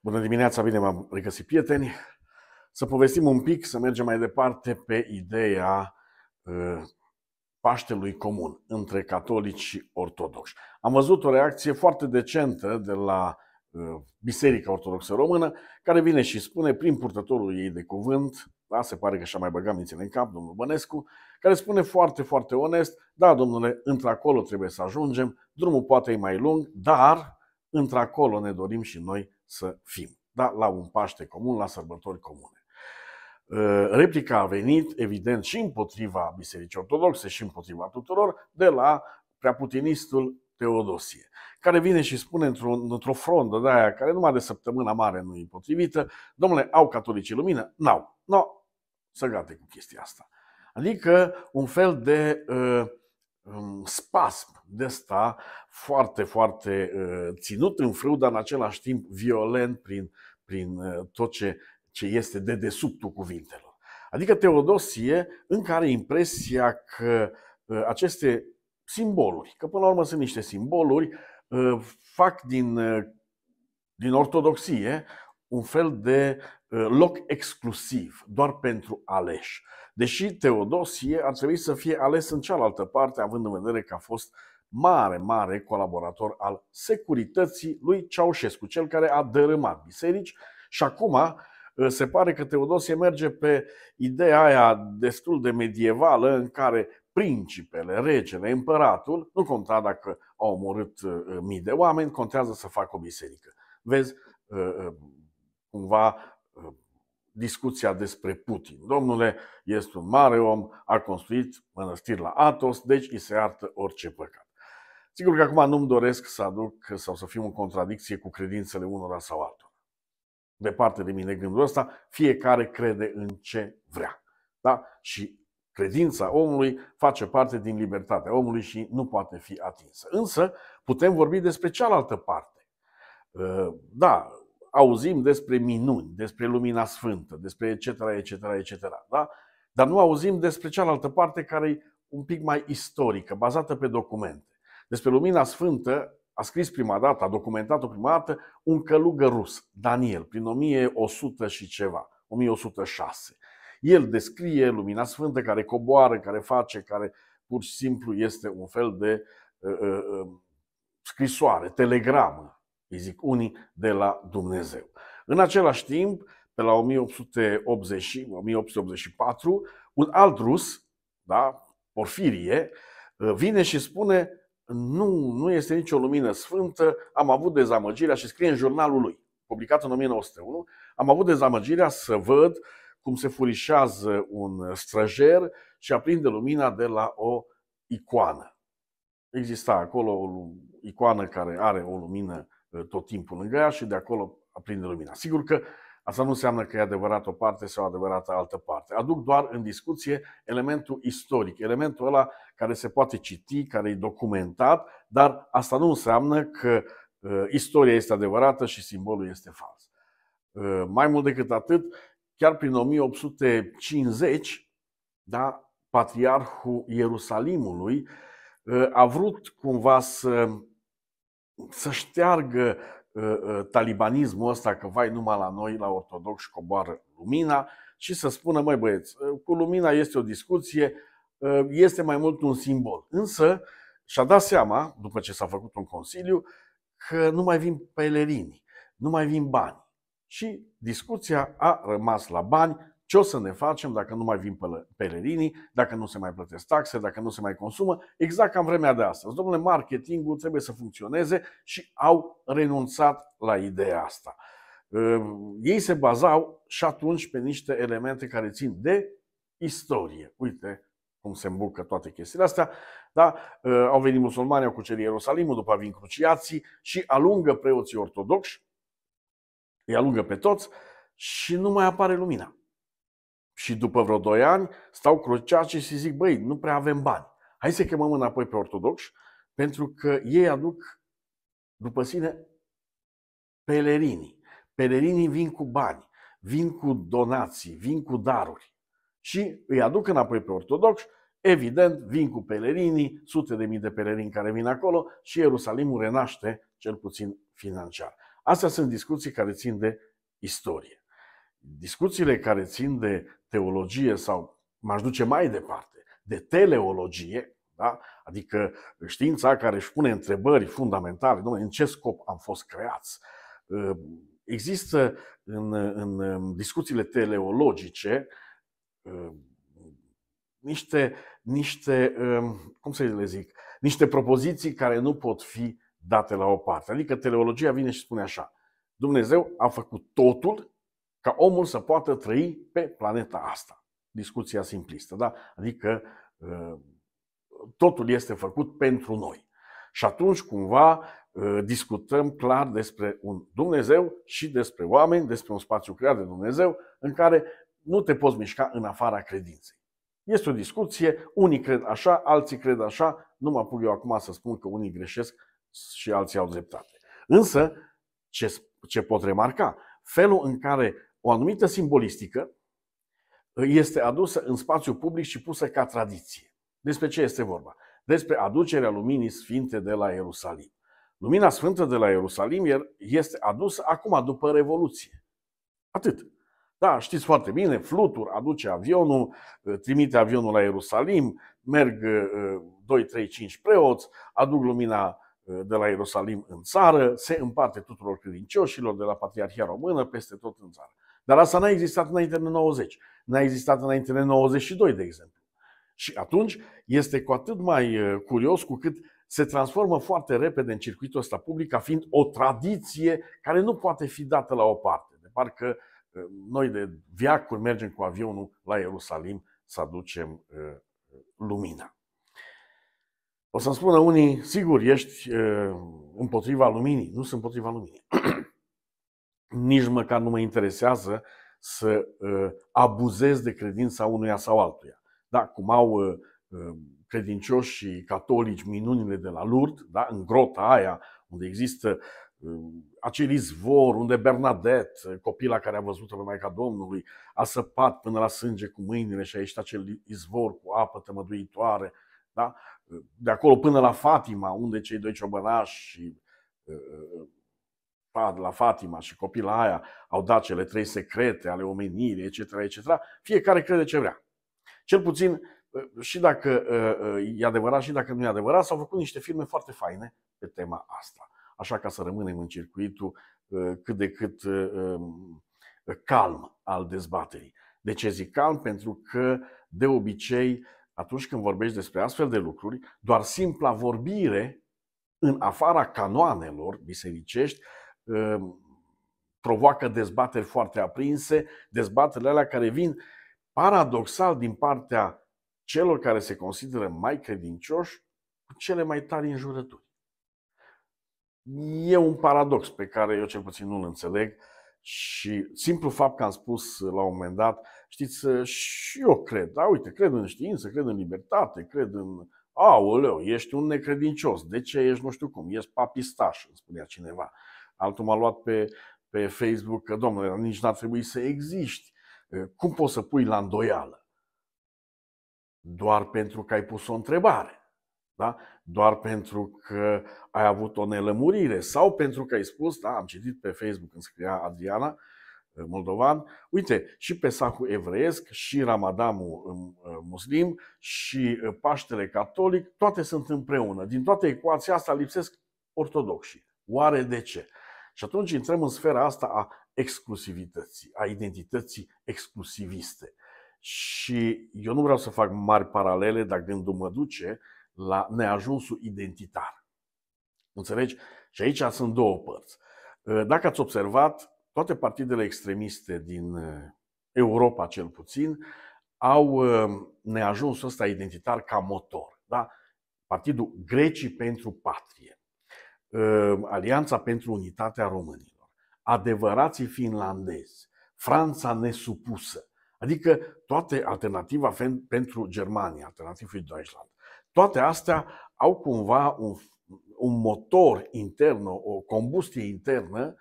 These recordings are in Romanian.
Bună dimineața, bine m-am regăsit prieteni. Să povestim un pic, să mergem mai departe pe ideea ă, Paștelui comun între catolici și ortodoxi. Am văzut o reacție foarte decentă de la ă, Biserica Ortodoxă Română, care vine și spune prin purtătorul ei de cuvânt, da, se pare că și-a mai băgat mințile în cap, domnul Bănescu, care spune foarte, foarte onest, da, domnule, într-acolo trebuie să ajungem, drumul poate e mai lung, dar într-acolo ne dorim și noi să fim. Da? La un Paște comun, la sărbători comune. Ă, replica a venit, evident, și împotriva Bisericii Ortodoxe și împotriva tuturor, de la preaputinistul Teodosie, care vine și spune într-o, într frondă de aia, care numai de săptămâna mare nu e potrivită, domnule, au catolicii lumină? N-au. Nu, no. să gate cu chestia asta. Adică un fel de uh, spasm de ăsta foarte, foarte uh, ținut în frâu, dar în același timp violent prin, prin uh, tot ce, ce este de desubtul cuvintelor. Adică Teodosie încă are impresia că uh, aceste simboluri, că până la urmă sunt niște simboluri, fac din, din ortodoxie un fel de uh, loc exclusiv, doar pentru aleși. Deși Teodosie ar trebui să fie ales în cealaltă parte, având în vedere că a fost mare, mare colaborator al securității lui Ceaușescu, cel care a dărâmat biserici și acum uh, se pare că Teodosie merge pe ideea aia destul de medievală în care principele, regele, împăratul, nu conta dacă au omorât uh, mii de oameni, contează să facă o biserică. Vezi, cumva uh, discuția despre Putin. Domnule, este un mare om, a construit mănăstiri la Atos, deci îi se iartă orice păcat. Sigur că acum nu-mi doresc să aduc sau să fim în contradicție cu credințele unora sau altora. parte de mine gândul ăsta, fiecare crede în ce vrea. Da? Și credința omului face parte din libertatea omului și nu poate fi atinsă. Însă putem vorbi despre cealaltă parte. Uh, da, auzim despre minuni, despre lumina sfântă, despre etc., etc., etc., da? dar nu auzim despre cealaltă parte care e un pic mai istorică, bazată pe documente. Despre lumina sfântă a scris prima dată, a documentat-o prima dată un călugăr rus, Daniel, prin 1100 și ceva, 1106. El descrie lumina sfântă care coboară, care face, care pur și simplu este un fel de uh, uh, uh scrisoare, telegramă îi zic unii, de la Dumnezeu. În același timp, pe la 1880, 1884, un alt rus, da, Porfirie, uh, vine și spune nu, nu este nicio lumină sfântă, am avut dezamăgirea și scrie în jurnalul lui, publicat în 1901, am avut dezamăgirea să văd cum se furișează un străjer și aprinde lumina de la o icoană. Exista acolo o icoană care are o lumină Uh, tot timpul lângă ea și de acolo aprinde lumina. Sigur că asta nu înseamnă că e adevărat o parte sau adevărată altă parte. Aduc doar în discuție elementul istoric, elementul ăla care se poate citi, care e documentat, dar asta nu înseamnă că uh, istoria este adevărată și simbolul este fals. Uh, mai mult decât atât, chiar prin 1850, da, patriarhul Ierusalimului a vrut cumva să să șteargă ă, ă, talibanismul ăsta că vai numai la noi, la ortodox și coboară lumina și să spună, măi băieți, ă, cu lumina este o discuție, este mai mult un simbol. Însă și-a dat seama, după ce s-a făcut un consiliu, că nu mai vin pelerini, nu mai vin bani. Și discuția a rămas la bani, ce o să ne facem dacă nu mai vin pelerinii, dacă nu se mai plătesc taxe, dacă nu se mai consumă? Exact ca în vremea de astăzi. Domnule, marketingul trebuie să funcționeze și au renunțat la ideea asta. Ehm, ei se bazau și atunci pe niște elemente care țin de istorie. Uite cum se îmbucă toate chestiile astea. Da? Ehm, au venit musulmani, au cucerit Ierusalimul, după vin cruciații și alungă preoții ortodoxi, îi alungă pe toți și nu mai apare lumina. Și după vreo 2 ani stau crucea și se zic, băi, nu prea avem bani. Hai să chemăm înapoi pe ortodoxi, pentru că ei aduc după sine pelerinii. Pelerinii vin cu bani, vin cu donații, vin cu daruri. Și îi aduc înapoi pe ortodoxi, evident, vin cu pelerinii, sute de mii de pelerini care vin acolo și Ierusalimul renaște, cel puțin financiar. Astea sunt discuții care țin de istorie discuțiile care țin de teologie sau m-aș duce mai departe, de teleologie, da? adică știința care își pune întrebări fundamentale, domnule, în ce scop am fost creați? Ă, există în, în discuțiile teleologice ă, niște, niște, ă, cum să le zic, niște propoziții care nu pot fi date la o parte. Adică teleologia vine și spune așa, Dumnezeu a făcut totul ca omul să poată trăi pe planeta asta. Discuția simplistă, da? Adică uh, totul este făcut pentru noi. Și atunci cumva uh, discutăm clar despre un Dumnezeu și despre oameni, despre un spațiu creat de Dumnezeu în care nu te poți mișca în afara credinței. Este o discuție, unii cred așa, alții cred așa, nu mă apuc eu acum să spun că unii greșesc și alții au dreptate. Însă, ce, ce pot remarca? Felul în care o anumită simbolistică este adusă în spațiu public și pusă ca tradiție. Despre ce este vorba? Despre aducerea luminii sfinte de la Ierusalim. Lumina sfântă de la Ierusalim este adusă acum după Revoluție. Atât. Da, știți foarte bine, flutur aduce avionul, trimite avionul la Ierusalim, merg 2, 3, 5 preoți, aduc lumina ă, de la Ierusalim în țară, se împarte tuturor credincioșilor de la Patriarhia Română peste tot în țară. Dar asta n-a existat înainte de 90. N-a existat înainte de 92, de exemplu. Și atunci este cu atât mai uh, curios cu cât se transformă foarte repede în circuitul ăsta public ca fiind o tradiție care nu poate fi dată la o parte. De parcă uh, noi de viacuri mergem cu avionul la Ierusalim să aducem uh, lumina. O să-mi spună unii, sigur, ești împotriva luminii. Nu sunt împotriva luminii. nici măcar nu mă interesează să ă, abuzez de credința unuia sau altuia. Da, cum au ă, ă, credincioși și catolici minunile de la Lourdes, da, în grota aia unde există acel izvor unde Bernadette, copila care a văzut-o pe Maica Domnului, a săpat până la sânge cu mâinile și a ieșit acel izvor cu apă tămăduitoare. Da? De acolo până la Fatima, unde cei doi ciobănași și la Fatima și copila aia au dat cele trei secrete ale omenirii, etc., etc., fiecare crede ce vrea. Cel puțin, uh, și dacă uh, uh, e adevărat, și dacă nu e adevărat, s-au făcut niște filme foarte faine pe tema asta. Așa ca să rămânem în circuitul cât de cât um, calm al dezbaterii. De ce zic calm? Pentru că, de obicei, atunci când vorbești despre astfel de lucruri, doar simpla vorbire în afara canoanelor bisericești provoacă dezbateri foarte aprinse, dezbaterile alea care vin paradoxal din partea celor care se consideră mai credincioși cu cele mai tari înjurături. E un paradox pe care eu cel puțin nu-l înțeleg și simplu fapt că am spus la un moment dat, știți, și eu cred, da, uite, cred în știință, cred în libertate, cred în... Aoleu, ești un necredincios, de ce ești nu știu cum, ești papistaș, îmi spunea cineva altul m-a luat pe, pe Facebook că, domnule, nici n-ar trebui să existi. Cum poți să pui la îndoială? Doar pentru că ai pus o întrebare. Da? Doar pentru că ai avut o nelămurire sau pentru că ai spus, da, am citit pe Facebook, când scria Adriana, moldovan. Uite, și Pesacul evreiesc, și Ramadamul muslim, și Paștele catolic, toate sunt împreună. Din toată ecuația asta lipsesc ortodoxii. Oare de ce? Și atunci intrăm în sfera asta a exclusivității, a identității exclusiviste. Și eu nu vreau să fac mari paralele, dar gândul mă duce la neajunsul identitar. Înțelegi? Și aici sunt două părți. Dacă ați observat, toate partidele extremiste din uh, Europa, cel puțin, au uh, neajunsul ăsta identitar ca motor. Da? Partidul Grecii pentru Patrie, Ehm, Alianța pentru Unitatea Românilor, adevărații finlandezi, Franța nesupusă, adică toate alternativa pentru Germania, alternativa pentru Deutschland, toate astea au cumva un, un motor intern, o combustie internă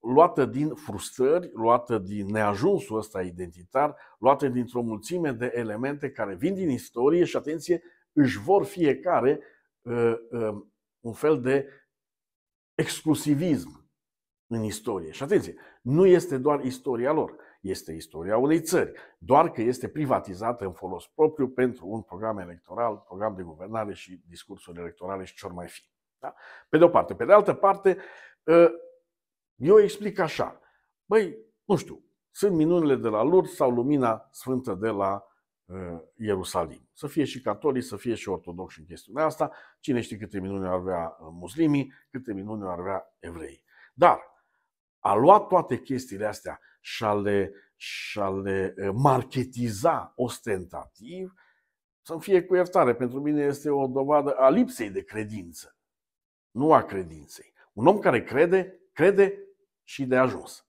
luată din frustrări, luată din neajunsul ăsta identitar, luată dintr-o mulțime de elemente care vin din istorie și, atenție, își vor fiecare un fel de exclusivism în istorie. Și atenție, nu este doar istoria lor, este istoria unei țări, doar că este privatizată în folos propriu pentru un program electoral, program de guvernare și discursuri electorale și ce mai fi. Da? Pe de o parte. Pe de altă parte, ă, eu explic așa. Băi, nu știu, sunt minunile de la Lourdes sau lumina sfântă de la Uh, Ierusalim. Să fie și catolici, să fie și ortodoxi în chestiunea asta, cine știe câte minuni ar avea uh, muslimii, câte minuni ar avea evrei. Dar a luat toate chestiile astea și a le, și a le uh, marketiza ostentativ, să fie cu iertare, pentru mine este o dovadă a lipsei de credință, nu a credinței. Un om care crede, crede și de ajuns.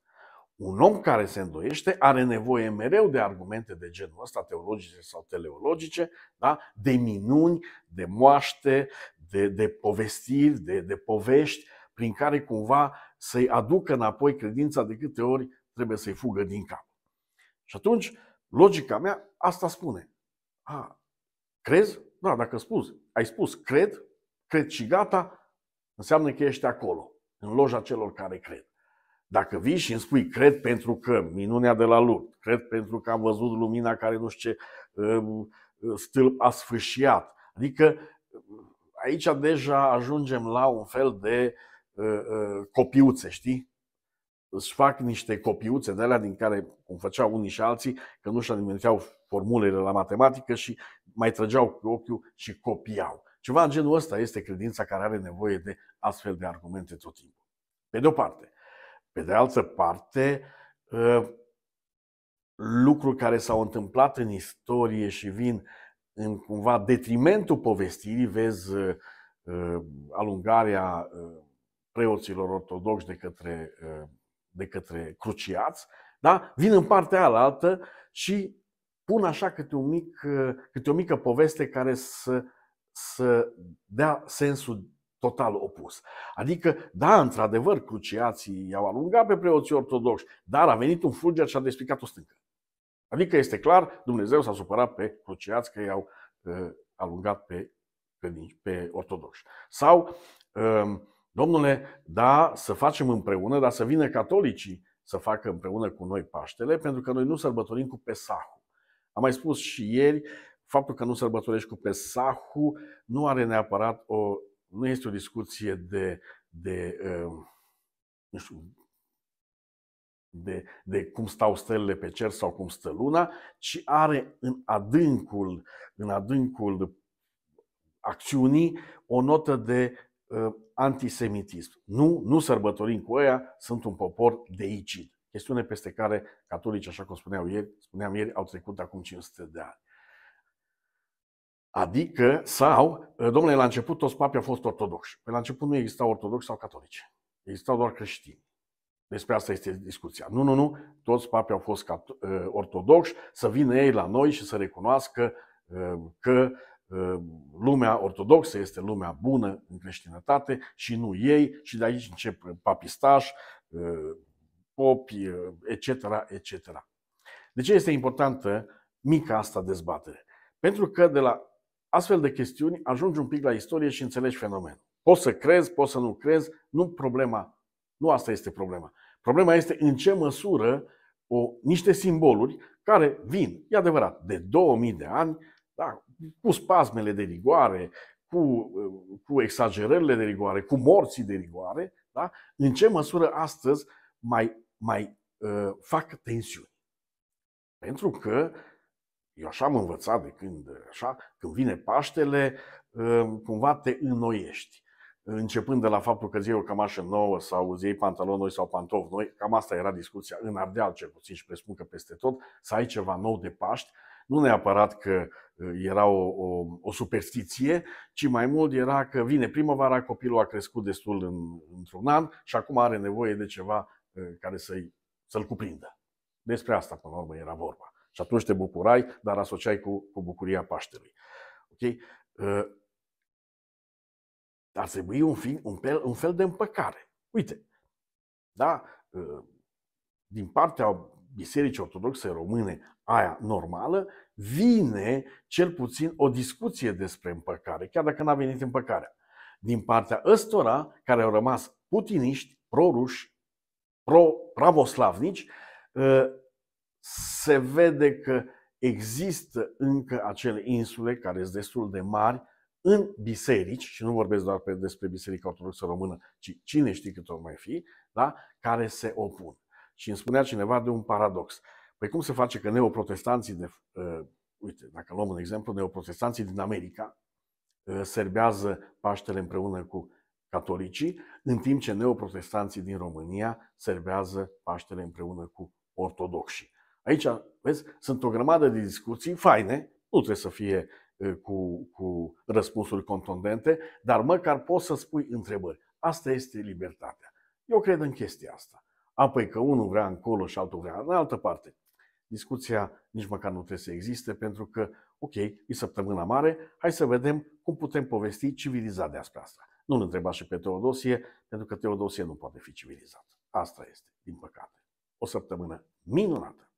Un om care se îndoiește are nevoie mereu de argumente de genul ăsta, teologice sau teleologice, da? de minuni, de moaște, de, de povestiri, de, de povești, prin care cumva să-i aducă înapoi credința de câte ori trebuie să-i fugă din cap. Și atunci, logica mea asta spune. A, crezi? Da, dacă spus, ai spus cred, cred și gata, înseamnă că ești acolo, în loja celor care cred. Dacă vii și îmi spui, cred pentru că, minunea de la lupt, cred pentru că am văzut lumina care nu știu ce um, stâlp a sfârșiat. Adică aici deja ajungem la un fel de uh, uh, copiuțe, știi? Își fac niște copiuțe de alea din care, cum făceau unii și alții, că nu și aminteau formulele la matematică și mai trăgeau cu ochiul și copiau. Ceva în genul ăsta este credința care are nevoie de astfel de argumente tot timpul. Pe de o parte. Pe de altă parte, ă, lucruri care s-au întâmplat în istorie și vin în cumva detrimentul povestirii, vezi ă, ă, alungarea preoților ortodoxi de către, de către cruciați, da? vin în partea alaltă și pun așa câte, un mic, câte o mică poveste care să, să dea sensul total opus. Adică, da, într-adevăr, cruciații i-au alungat pe preoții ortodoxi, dar a venit un fulger și a despicat o stâncă. Adică este clar, Dumnezeu s-a supărat pe cruciați că i-au uh, alungat pe, pe, pe ortodoxi. Sau, uh, domnule, da, să facem împreună, dar să vină catolicii să facă împreună cu noi Paștele, pentru că noi nu sărbătorim cu Pesahul. Am mai spus și ieri, faptul că nu sărbătorești cu Pesahul nu are neapărat o nu este o discuție de, de uh, nu știu, de, de cum stau stelele pe cer sau cum stă luna, ci are în adâncul, în adâncul acțiunii o notă de uh, antisemitism. Nu, nu sărbătorim cu ea, sunt un popor deicid. Chestiune peste care catolicii, așa cum spuneau ieri, spuneam ieri, au trecut acum 500 de ani. Adică, sau, ă, domnule, la început toți papii au fost ortodoxi. Pe păi la început nu existau ortodoxi sau catolici. Existau doar creștini. Despre asta este discuția. Nu, nu, nu, toți papii au fost ă, ortodoxi, să vină ei la noi și să recunoască ă, că lumea ortodoxă este lumea bună în creștinătate și nu ei, și de aici încep papistaș, popi, etc., etc. De ce este importantă mica asta dezbatere? Pentru că de la Astfel de chestiuni ajungi un pic la istorie și înțelegi fenomenul. Poți să crezi, poți să nu crezi, nu problema, nu asta este problema. Problema este în ce măsură o, niște simboluri care vin, e adevărat, de 2000 de ani, da, cu spasmele de rigoare, cu, cu exagerările de rigoare, cu morții de rigoare, da? în ce măsură astăzi mai, mai uh, fac tensiuni. Pentru că eu așa am învățat de când, așa, când vine Paștele, uh, cumva te înnoiești. Începând de la faptul că îți iei o cămașă nouă sau îți iei noi sau pantof noi, cam asta era discuția în Ardeal cel puțin și presupun că peste tot, să ai ceva nou de Paști, nu neapărat că uh, era o, o, o superstiție, ci mai mult era că vine primăvara, copilul a crescut destul în, într-un an și acum are nevoie de ceva uh, care să-i, să-l cuprindă. Despre asta, până la urmă, era vorba. Și atunci te bucurai, dar asociai cu, cu bucuria Paștelui. Uh, Ar trebui un, fi, un, fel, un fel de împăcare. Uite, da? Uh, din partea Bisericii Ortodoxe Române, aia normală, vine cel puțin o discuție despre împăcare, chiar dacă n-a venit împăcarea. Din partea ăstora, care au rămas putiniști, proruși, pro-pravoslavnici, uh, se vede că există încă acele insule care sunt destul de mari în biserici, și nu vorbesc doar pe, despre Biserica Ortodoxă Română, ci cine știe cât ori mai fi, da? care se opun. Și îmi spunea cineva de un paradox. Păi cum se face că neoprotestanții, de, uh, uite, dacă luăm un exemplu, neoprotestanții din America uh, serbează Paștele împreună cu catolicii, în timp ce neoprotestanții din România serbează Paștele împreună cu ortodoxii. Aici, vezi, sunt o grămadă de discuții faine, nu trebuie să fie cu, cu răspunsuri contundente, dar măcar poți să spui întrebări. Asta este libertatea. Eu cred în chestia asta. Apoi că unul vrea încolo și altul vrea în altă parte. Discuția nici măcar nu trebuie să existe pentru că, ok, e săptămâna mare, hai să vedem cum putem povesti civilizat despre asta. Nu-l întreba și pe Teodosie, pentru că Teodosie nu poate fi civilizat. Asta este, din păcate. O săptămână minunată!